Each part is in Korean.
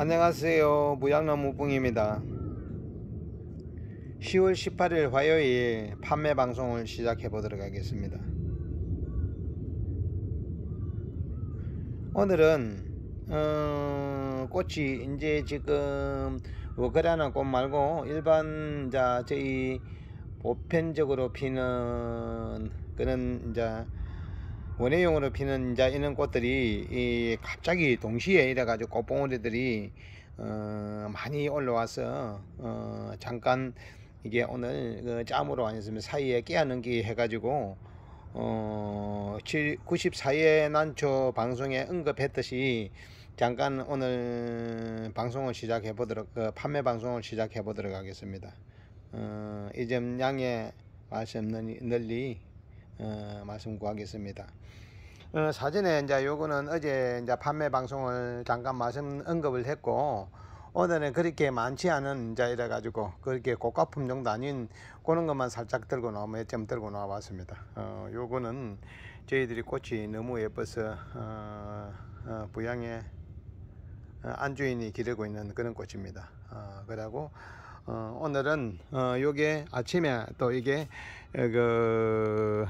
안녕하세요 무양나무 뿡입니다 10월 18일 화요일 판매 방송을 시작해 보도록 하겠습니다 오늘은 어, 꽃이 이제 지금 워크라나 꽃 말고 일반 자 저희 보편적으로 피는 그런 이제 원예용으로 피는 자 이런 꽃들이 이 갑자기 동시에 이래가지고 꽃봉오리들이 어, 많이 올라와서 어, 잠깐 이게 오늘 그 짬으로 아니으면 사이에 깨어넘기 해가지고 어, 94회 난초 방송에 언급했듯이 잠깐 오늘 방송을 시작해 보도록 그 판매 방송을 시작해 보도록 하겠습니다. 어, 이점 양해 말씀 널리 어, 말씀 구하겠습니다. 어, 사전에 이제 요거는 어제 이제 판매 방송을 잠깐 말씀 언급을 했고 오늘은 그렇게 많지 않은 이제 이래 가지고 그렇게 고가 품종도 아닌 그런 것만 살짝 들고 나와 몇점 들고 나와봤습니다. 어, 요거는 저희들이 꽃이 너무 예뻐서 어, 어, 부양에 어, 안주인이 기르고 있는 그런 꽃입니다. 어, 그리고 어, 오늘은 어, 요게 아침에 또 이게 어, 그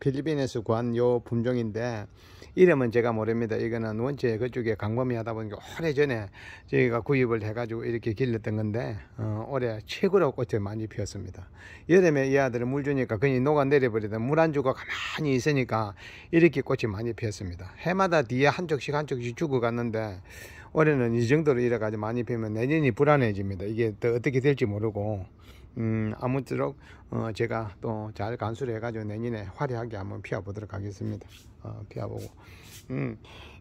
필리핀에서 구한 요 품종인데 이름은 제가 모릅니다. 이거는 원체 그쪽에 광범위하다 보니까 오래전에 저희가 구입을 해가지고 이렇게 길렀던 건데 어, 올해 최고로 꽃을 많이 피웠습니다. 여름에 이아들을물 주니까 괜히 녹아내려버리던물안주가 가만히 있으니까 이렇게 꽃이 많이 피었습니다. 해마다 뒤에 한쪽씩 한쪽씩 죽어갔는데 올해는 이 정도로 이래가지고 많이 피면 내년이 불안해집니다. 이게 또 어떻게 될지 모르고 음, 아무쪼록 어, 제가 또 잘 간수를 해가지고 내년에 화려하게 한번 피워보도록 하겠습니다. 어, 피워보고. 음,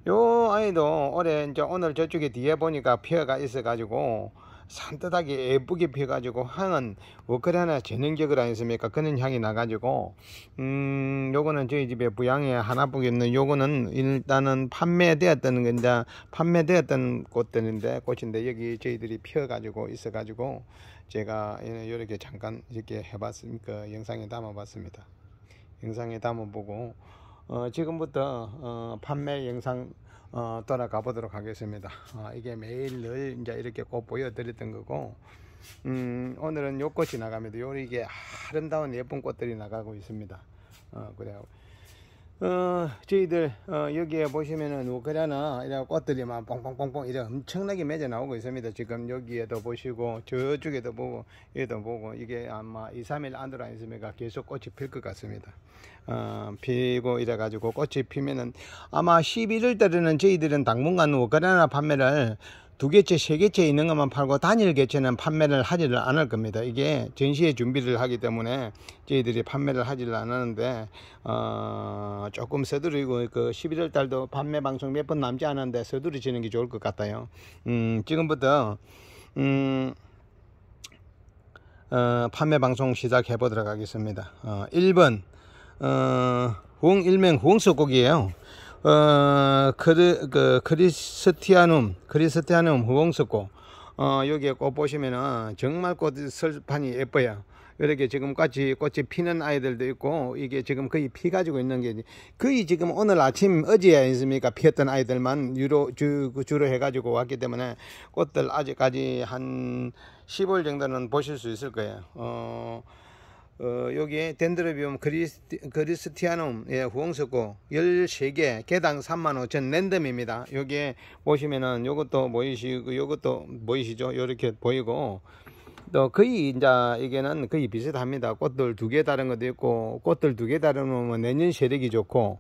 요 아이도 올해 이제 오늘 저쪽에 뒤에 보니까 피어가 있어가지고 산뜻하게 예쁘게 펴가지고 향은 워크라나 뭐 전형적으로 아니습니까? 그런 향이 나가지고 음 요거는 저희 집에 부양에 하나뿐 없는 요거는 일단은 판매되었던 건데 판매되었던 꽃들인데 꽃인데 여기 저희들이 펴가지고 있어가지고 제가 이렇게 잠깐 이렇게 해봤으니까 그 영상에 담아봤습니다. 영상에 담아보고 어, 지금부터 어, 판매 영상 어, 돌아가 보도록 하겠습니다. 어, 이게 매일 늘 이제 이렇게 꼭 보여드렸던 거고, 음, 오늘은 요 꽃이 나갑니다. 요 이게 아름다운 예쁜 꽃들이 나가고 있습니다. 어, 그래요. 어, 저희들, 어, 여기에 보시면은 우크라이나 이런 꽃들이 막 뽕뽕뽕뽕 이런 엄청나게 맺어 나오고 있습니다. 지금 여기에도 보시고, 저쪽에도 보고, 여기도 보고, 이게 아마 2, 3일 안으로 안 있으니까 계속 꽃이 필 것 같습니다. 어, 피고 이래가지고 꽃이 피면은 아마 11월 달에는 저희들은 당분간 우크라이나 판매를 두 개째, 세 개째 있는 것만 팔고 단일 개체는 판매를 하지를 않을 겁니다. 이게 전시회 준비를 하기 때문에 저희들이 판매를 하지를 않았는데 어, 조금 서두르고 그 11월 달도 판매 방송 몇 번 남지 않았는데 서두르시는 게 좋을 것 같아요. 음, 지금부터 음, 어, 판매 방송 시작해 보도록 하겠습니다. 어, 1번 어, 홍일명 홍석국이에요 어, 크리, 그, 크리스티아눔, 크리스티아눔 후홍석고, 어, 여기에 꽃 보시면은 정말 꽃 설판이 예뻐요. 이렇게 지금까지 꽃이 피는 아이들도 있고, 이게 지금 거의 피 가지고 있는 게, 거의 지금 오늘 아침, 어제 아니습니까? 피었던 아이들만 유로, 주, 주로 해가지고 왔기 때문에 꽃들 아직까지 한 10월 정도는 보실 수 있을 거예요. 어, 어, 여기에 덴드로비움 그리스티, 그리스티아눔의 후원석고 13개 개당 35,000 랜덤입니다. 여기에 보시면은 요것도 보이시고 요것도 보이시죠? 이렇게 보이고 또 거의 이제 이게는 거의 비슷합니다. 꽃들 두 개 다른 것도 있고 꽃들 두 개 다른 거면 내년 세력이 좋고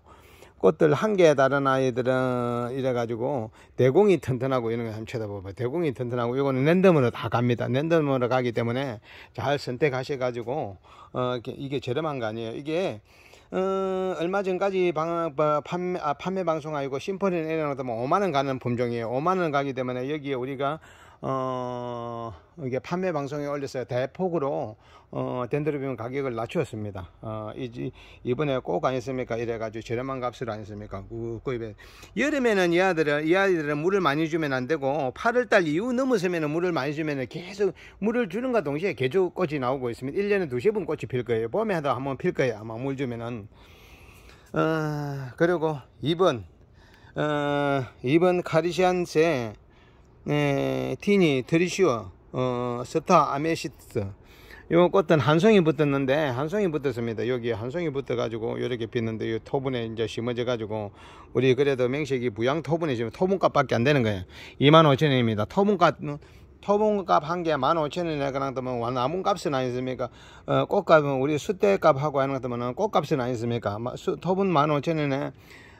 꽃들 한 개에 다른 아이들은 이래가지고 대공이 튼튼하고 이런 거 한번 쳐다봐봐 대공이 튼튼하고 이거는 랜덤으로 다 갑니다 랜덤으로 가기 때문에 잘 선택하셔가지고 어, 이게 저렴한 거 아니에요 이게 어, 얼마 전까지 방, 판매, 아, 판매 방송 아니고 심포니를 내려놓다 보면 5만원 가는 품종이에요 5만원 가기 때문에 여기에 우리가 어, 이게 판매 방송에 올렸어요. 대폭으로 어, 덴드로비움 가격을 낮추었습니다. 어, 이지 이번에 꼭 아니었습니까? 이래가지고 저렴한 값으로 아니었습니까? 그, 구입에 여름에는 이 아들은 이 아이들은 물을 많이 주면 안 되고 8월달 이후 넘어서면은 물을 많이 주면은 계속 물을 주는것 동시에 계속 꽃이 나오고 있습니다. 1년에 두세 번 꽃이 필 거예요. 봄에 하다 한번 필 거예요. 아마 물 주면은 어, 그리고 2번 어, 2번 카리시안세 에, 티니 드리시오 어, 스타 아메시스 요 꽃은 한 송이 붙었는데 한 송이 붙었습니다. 여기 한 송이 붙어가지고 이렇게 빗는데 요 토분에 이제 심어져가지고 우리 그래도 맹식이 부양 토분이 지금 토분값밖에 안 되는 거예요. 25,000원입니다. 토분값 토분값 한개 15,000원에 그냥 뜨면 완나무값은 아니습니까? 어, 꽃값은 우리 수대값하고 하는 것 되면 꽃값은 아니습니까? 토분 15,000원에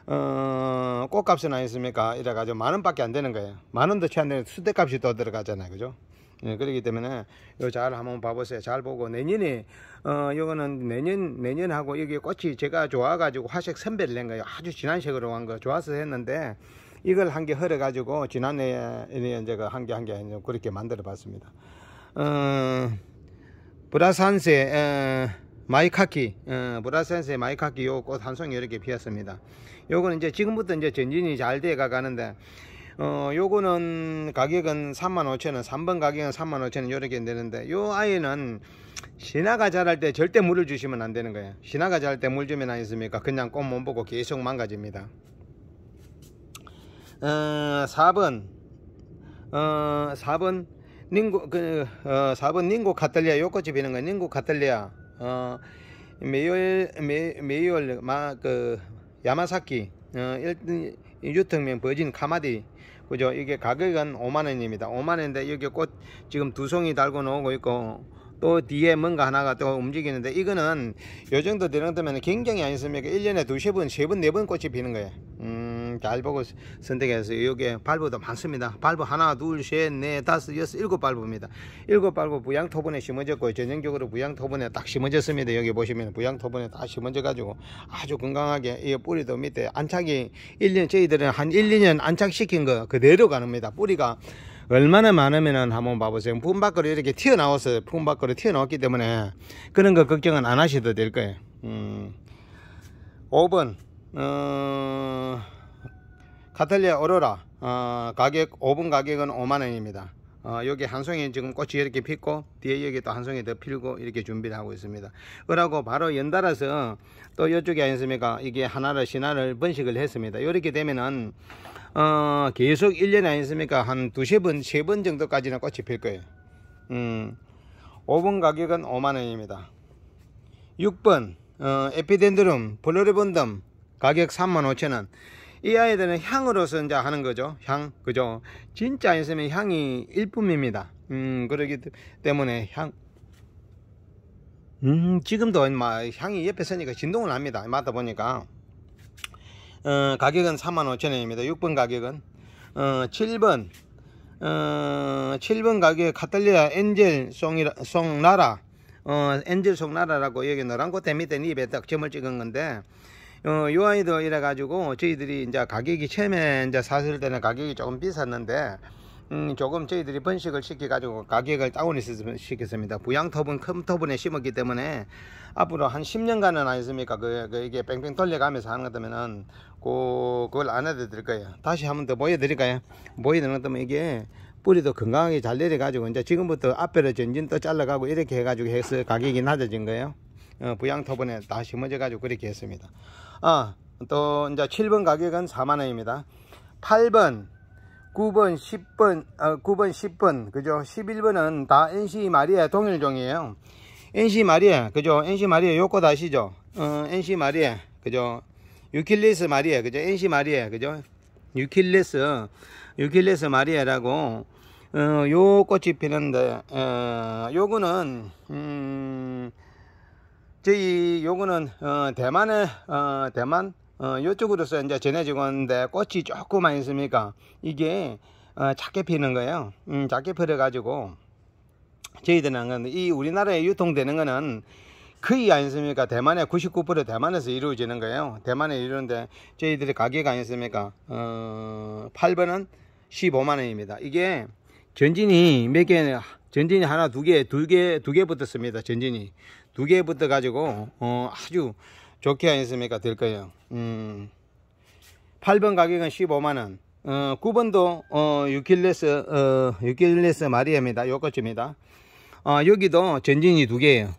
어, 꽃값은 아니습니까? 이래가지고 만 원밖에 안 되는 거예요. 만 원도 채 안 되는 수대값이 더 들어가잖아요. 그죠? 예, 그렇기 때문에 요잘 한번 봐보세요. 잘 보고 내년에 어 요거는 내년 내년하고 여기 꽃이 제가 좋아가지고 화색 선별을 낸 거예요. 아주 진한 색으로 한 거 좋아서 했는데 이걸 한개 흐려가지고 지난해 제가 한 개 한개 그렇게 만들어봤습니다. 어, 브라산세 어, 마이카키 어, 브라산세 마이카키 요 꽃한 송이 이렇게 피었습니다. 요거는 이제 지금부터 이제 전진이 잘 돼가 가는데 어 요거는 가격은 35,000원 3번 가격은 35,000원 요렇게 되는데 요 아이는 신화가 자랄 때 절대 물을 주시면 안 되는 거예요 신화가 자랄 때 물 주면 안있습니까 그냥 꽃못 보고 계속 망가집니다 어 4번 어 4번 닌고 그 어, 4번 닌고 카탈리아 요 꽃이 비는 거예요 닌고 카탈리아 어 매월 매, 매월 마그 야마사키 어, 1, 유통명 버진 카마디 그죠? 이게 가격은 5만원입니다. 5만원인데 여기 꽃 지금 두 송이 달고 나오고 있고 또 뒤에 뭔가 하나가 또 움직이는데 이거는 요 정도 되는 되면 굉장히 안 있습니까? 1년에 두세 번, 세 번, 네 번 꽃이 피는 거예요. 모양 잘 선택해서 여기에 발부도 많습니다. 발부 하나, 둘, 셋, 넷, 다섯, 여섯, 일곱 발부입니다. 일곱 발부 부양 토분에 심어졌고 전형적으로 부양 토분에 딱 심어졌습니다. 여기 보시면 부양 토분에 다 심어져 가지고 아주 건강하게 이 뿌리도 밑에 안착이 1년 저희들은 한 1, 2년 안착시킨 거 그대로 가릅니다. 뿌리가 얼마나 많으면 한번 봐보세요. 품 밖으로 이렇게 튀어나와서 품 밖으로 튀어나왔기 때문에 그런 거 걱정은 안 하셔도 될 거예요. 음. 5번 어... 카텔리아 오로라 어, 가격 5분 가격은 5만원입니다 어, 여기 한 송이 지금 꽃이 이렇게 피고 뒤에 여기 또한 송이 더 필고 이렇게 준비를 하고 있습니다 그러고 바로 연달아서 또 이쪽에 아니습니까 이게 하나를 신화를 번식을 했습니다 이렇게 되면은 어, 계속 1년에 아니습니까 한 두세 번세번 정도까지는 꽃이 필 거예요 음, 5분 가격은 5만원입니다 6번 어, 에피덴드룸 블로리본덤 가격 3만 5천원 이 아이들은 향으로서 이제 하는 거죠. 향, 그죠? 진짜 아이스 향이 일품입니다. 음, 그러기 때문에 향. 음, 지금도 마, 향이 옆에 서니까 진동을 합니다. 맡다 보니까. 어, 가격은 45,000원입니다. 6번 가격은. 어, 7번. 어, 7번 가격 에 카탈리아 엔젤 송이라, 송나라. 어, 엔젤 송나라라고 여기 노란 꽃대 밑에 입에 딱 점을 찍은 건데, 어, 요아이도 이래가지고 저희들이 이제 가격이 처음에 이제 샀을 때는 가격이 조금 비쌌는데 음, 조금 저희들이 번식을 시켜가지고 가격을 다운시켰습니다. 부양터분, 큰 터분에 심었기 때문에 앞으로 한 10년간은 아니습니까? 그, 그 이게 뺑뺑 돌려가면서 하는 거다면은 그, 그걸 안 해도 될 거예요. 다시 한번 더 보여드릴까요? 보여드리는 것면 이게 뿌리도 건강하게 잘 내려가지고 이제 지금부터 앞에를 전진 또 잘라가고 이렇게 해가지고 해서 가격이 낮아진 거예요. 어, 부양터분에 다 심어져가지고 그렇게 했습니다. 아, 또 이제 7번 가격은 4만원입니다 8번 9번 10번 어, 9번 10번 그죠 11번은 다 NC 마리아 동일종이에요 NC 마리아 그죠 NC 마리아 요거 다시죠 어, NC 마리아 그죠 유킬리스 마리아 그죠 NC 마리아 그죠 유킬리스 유킬리스 마리아라고 어, 요 꽃이 피는데 어, 요거는 음, 저희 요거는 어, 대만에 어, 대만 어, 요쪽으로서 이제 전해지고는데 꽃이 조금만 있습니까 이게 어, 작게 피는 거예요. 음, 작게 피어 가지고 저희들은 이 우리나라에 유통되는 거는 거의 아니습니까? 대만의 99% 대만에서 이루어지는 거예요. 대만에 이루는데 저희들이 가격 아니습니까? 어, 8번은 15만 원입니다. 이게 전진이 몇 개, 전진이 하나, 두 개, 두 개, 두 개 붙었습니다. 전진이. 두개 붙어 가지고 어, 아주 좋게 하겠습니까될 거예요 음, 8번 가격은 15만원 어, 9번도 어, 유킬레스 어, 유킬레스 마리아입니다 요것입니다 어, 여기도 전진이 두 개예요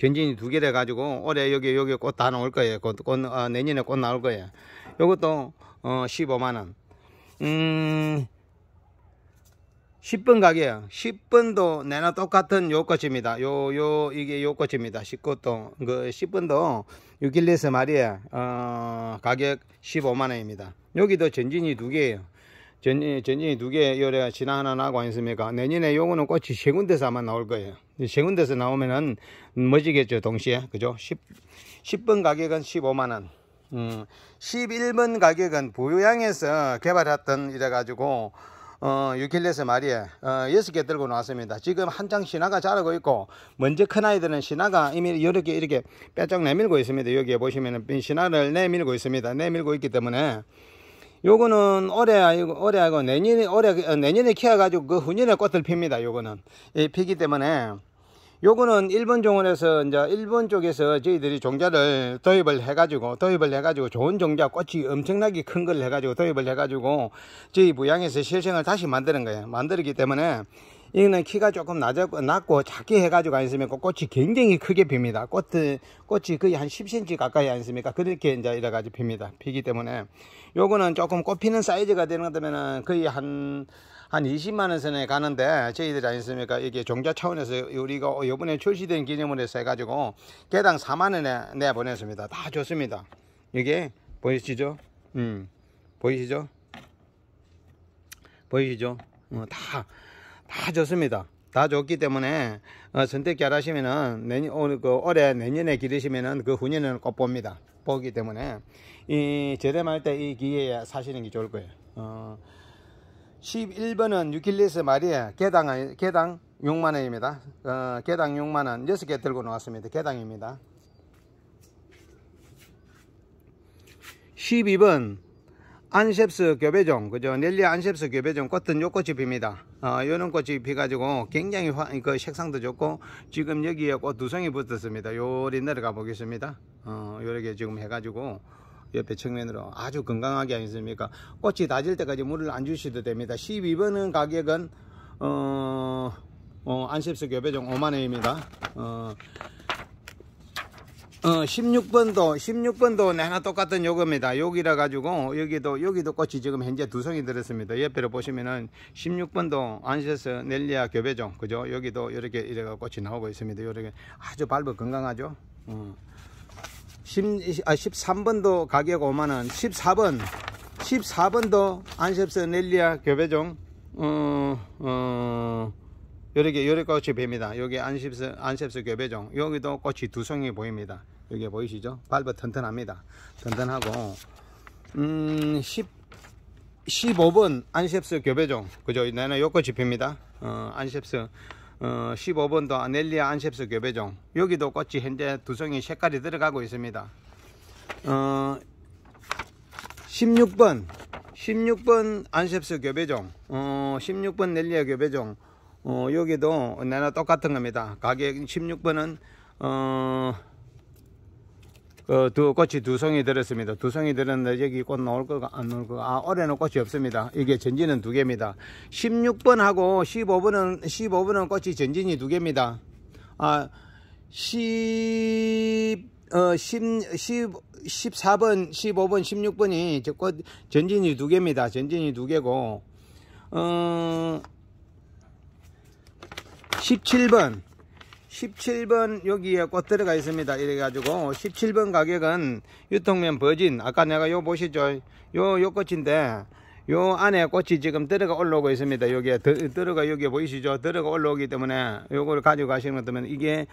전진이 두 개돼 가지고 올해 여기 여기 꽃 다 나올 거예요 꽃, 꽃 어, 내년에 꽃 나올 거예요 요것도 어, 15만원 음1 0분 가게요. 1 0분도 내나 똑같은 요 것입니다. 요, 요, 이게 요 것입니다. 19동. 그1 0분도6일1에서 말이에요. 어, 가격 15만원입니다. 여기도 전진이 두 개예요. 전진이, 전진이 두 개, 요래 지나 하나 나고 있습니까 내년에 요거는 꽃이 세 군데서 아마 나올 거예요. 세 군데서 나오면은 멋지겠죠, 동시에. 그죠? 10, 10번 가격은 15만원. 음, 11번 가격은 부양에서 유 개발했던 이래가지고 어, 유킬레스 말이에 어, 여섯 개 들고 나왔습니다. 지금 한창 신화가 자라고 있고 먼저 큰 아이들은 신화가 이미 여러 개 이렇게 빼짝 내밀고 있습니다. 여기에 보시면은 신화를 내밀고 있습니다. 내밀고 있기 때문에 요거는 올해 아이고 올해 아이고 내년에 올해 어, 내년에 키워 가지고 그 후년에 꽃을 핍니다. 요거는 이 피기 때문에 요거는 일본 정원에서 이제 일본 쪽에서 저희들이 종자를 도입을 해가지고 도입을 해가지고 좋은 종자 꽃이 엄청나게 큰 걸 해가지고 도입을 해가지고 저희 부양에서 실생을 다시 만드는 거예요. 만들기 때문에 이거는 키가 조금 낮아, 낮고 작게 해가지고 안쓰니까 그 꽃이 굉장히 크게 핍니다. 꽃, 꽃이 거의 한 10cm 가까이 안습니까 그렇게 이제 이래가지고 핍니다. 피기 때문에 요거는 조금 꽃 피는 사이즈가 되는 거다면은 거의 한한 20만 원 선에 가는데 저희들이 아니습니까 이게 종자 차원에서 우리가 이번에 출시된 기념으로 해서 해가지고 개당 4만 원에 내보냈습니다. 다 좋습니다. 이게 보이시죠? 음 보이시죠? 보이시죠? 어, 다, 다 좋습니다. 다 좋기 때문에 어, 선택 잘하시면은 내년 올, 어, 그 올해 내년에 기르시면은 그후년은꼭 봅니다. 보기 때문에 이 재렴할 때이 기회에 사시는 게 좋을 거예요. 어, 11번은 유킬리스 마리에 개당, 개당 6만원입니다. 어, 개당 6만원 6개 들고 나왔습니다. 개당입니다. 12번 안셉스 교배종 그죠 넬리 안셉스 교배종 꽃은 요꽃이 핍니다 어, 요런 꽃이 피가지고 굉장히 화, 그 색상도 좋고 지금 여기에 꽃두성이 붙었습니다 요리 내려가 보겠습니다 어, 요렇게 지금 해가지고 옆에 예, 측면으로 아주 건강하게 하겠습니까 꽃이 다질 때까지 물을 안 주셔도 됩니다 12번은 가격은 어, 어 안십수 교배종 5만원입니다 어, 어 16번도 16번도 내나 똑같은 요겁니다 여기라 가지고 여기도 여기도 꽃이 지금 현재 두 송이 들었습니다 옆으로 보시면은 16번도 안세스 넬리아 교배종 그죠 여기도 이렇게 이래가 꽃이 나오고 있습니다 이렇게 아주 밟아 건강하죠 어. 10, 아, 13번도 가격 5만원 14번 14번도 안셉스 넬리아 교배종 어, 어, 요렇게 요렇 꽃이 봅니다 여기 안셉스 안셉스 교배종 여기도 꽃이 두 송이 보입니다 여기 보이시죠 발버 튼튼합니다 튼튼하고 음 10, 15번 안셉스 교배종 그죠 나는 요꽃이 핍니다 어, 안셉스 어, 15번도 아넬리아 안셉스 교배종 여기도 꽃이 현재 두송이 색깔이 들어가고 있습니다 어, 16번 16번 안셉스 교배종 어, 16번 넬리아 교배종 어, 여기도 내나 똑같은 겁니다 가격 16번은 어, 그, 두 꽃이 두 송이 들었습니다. 두 송이 들었는데 여기 꽃 나올 거가 안 나올 거가. 아, 올해는 꽃이 없습니다. 이게 전지는 두 개입니다. 16번하고 15번은, 15번은 꽃이 전진이 두 개입니다. 아, 10, 어, 10, 10, 14번, 15번, 16번이 저꽃 전진이 두 개입니다. 전진이 두 개고, 어, 17번, 17번 여기에 꽃 들어가 있습니다 이래가지고 17번 가격은 유통면 버진 아까 내가 요 보시죠 요요 꽃인데 요 안에 꽃이 지금 들어가 올라오고 있습니다 여기에 드, 들어가 여기에 보이시죠 들어가 올라오기 때문에 요걸 가지고 가시는 것때문 이게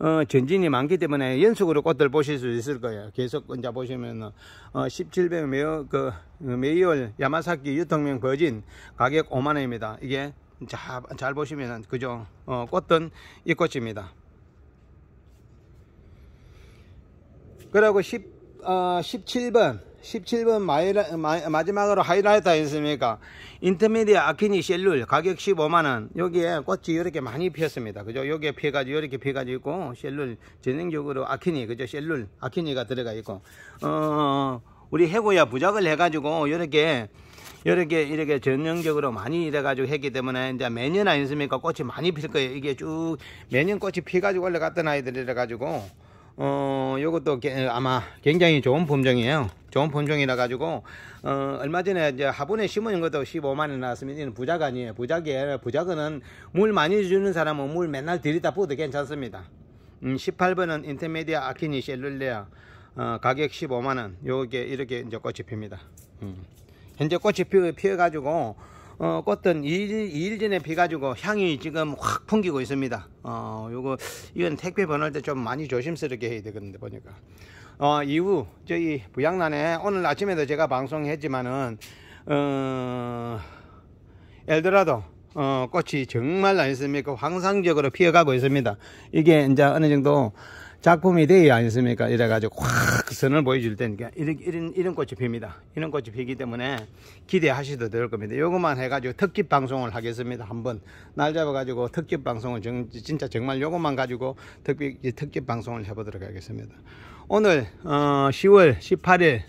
어, 전진이 많기 때문에 연속으로 꽃들 보실 수 있을 거예요 계속 이제 보시면 어, 17배 매어 그 어, 매월 야마사키 유통면 버진 가격 5만원입니다 이게 잘, 잘보시면 그죠 어, 꽃은 이 꽃입니다 그리고 10, 어, 17번 17번 마이라, 마, 마지막으로 하이라이터 있습니까 인터미디아 아키니 셀룰 가격 15만원 여기에 꽃이 이렇게 많이 피었습니다 그죠 여기에 피해가지고 이렇게 피해가지고 있고 셀룰 전형적으로 아키니 그죠 셀룰 아키니가 들어가 있고 어 우리 해고야 부작을 해가지고 이렇게 이렇게 이렇게 전형적으로 많이 이래가지고 했기 때문에 이제 매년 아니습니까 꽃이 많이 필 거예요 이게 쭉 매년 꽃이 피가지고 올라갔던 아이들이라 가지고 어 요것도 아마 굉장히 좋은 품종이에요 좋은 품종이라 가지고 어 얼마 전에 이제 화분에 심은 것도 15만원 나왔습니다 이는 부작 아니에요 부작이 부작은 물 많이 주는 사람은 물 맨날 들이다 뿌도 괜찮습니다 음, 18번은 인터메디아 아키니 셀룰레아 어, 가격 15만원 요게 이렇게 이제 꽃이 핍니다 음. 현재 꽃이 피어, 가지고 어, 꽃은 2일, 2일 전에 비가지고 향이 지금 확 풍기고 있습니다. 어, 요거, 이건 택배 보낼 때 좀 많이 조심스럽게 해야 되겠는데, 보니까. 어, 이후, 저희 부양란에 오늘 아침에도 제가 방송했지만은, 어, 엘도라도, 어, 꽃이 정말 있습니까환상적으로 피어가고 있습니다. 이게 이제 어느 정도, 작품이 돼되아 않습니까? 이래가지고 확 선을 보여줄 테니까 이런, 이런, 이런 꽃이 핍니다. 이런 꽃이 피기 때문에 기대하셔도 될 겁니다. 요것만 해가지고 특집 방송을 하겠습니다. 한번 날 잡아가지고 특집 방송을 정, 진짜 정말 요것만 가지고 특집, 특집 방송을 해보도록 하겠습니다. 오늘 어, 10월 18일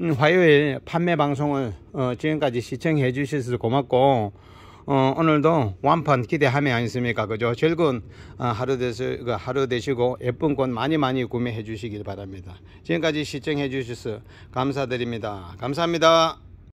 음, 화요일 판매 방송을 어, 지금까지 시청해 주셔서 고맙고 어, 오늘도 완판 기대함이아니십니까 그죠? 즐거운 어, 하루, 되시, 그 하루 되시고 예쁜 꽃 많이 많이 구매해 주시길 바랍니다. 지금까지 시청해 주셔서 감사드립니다. 감사합니다.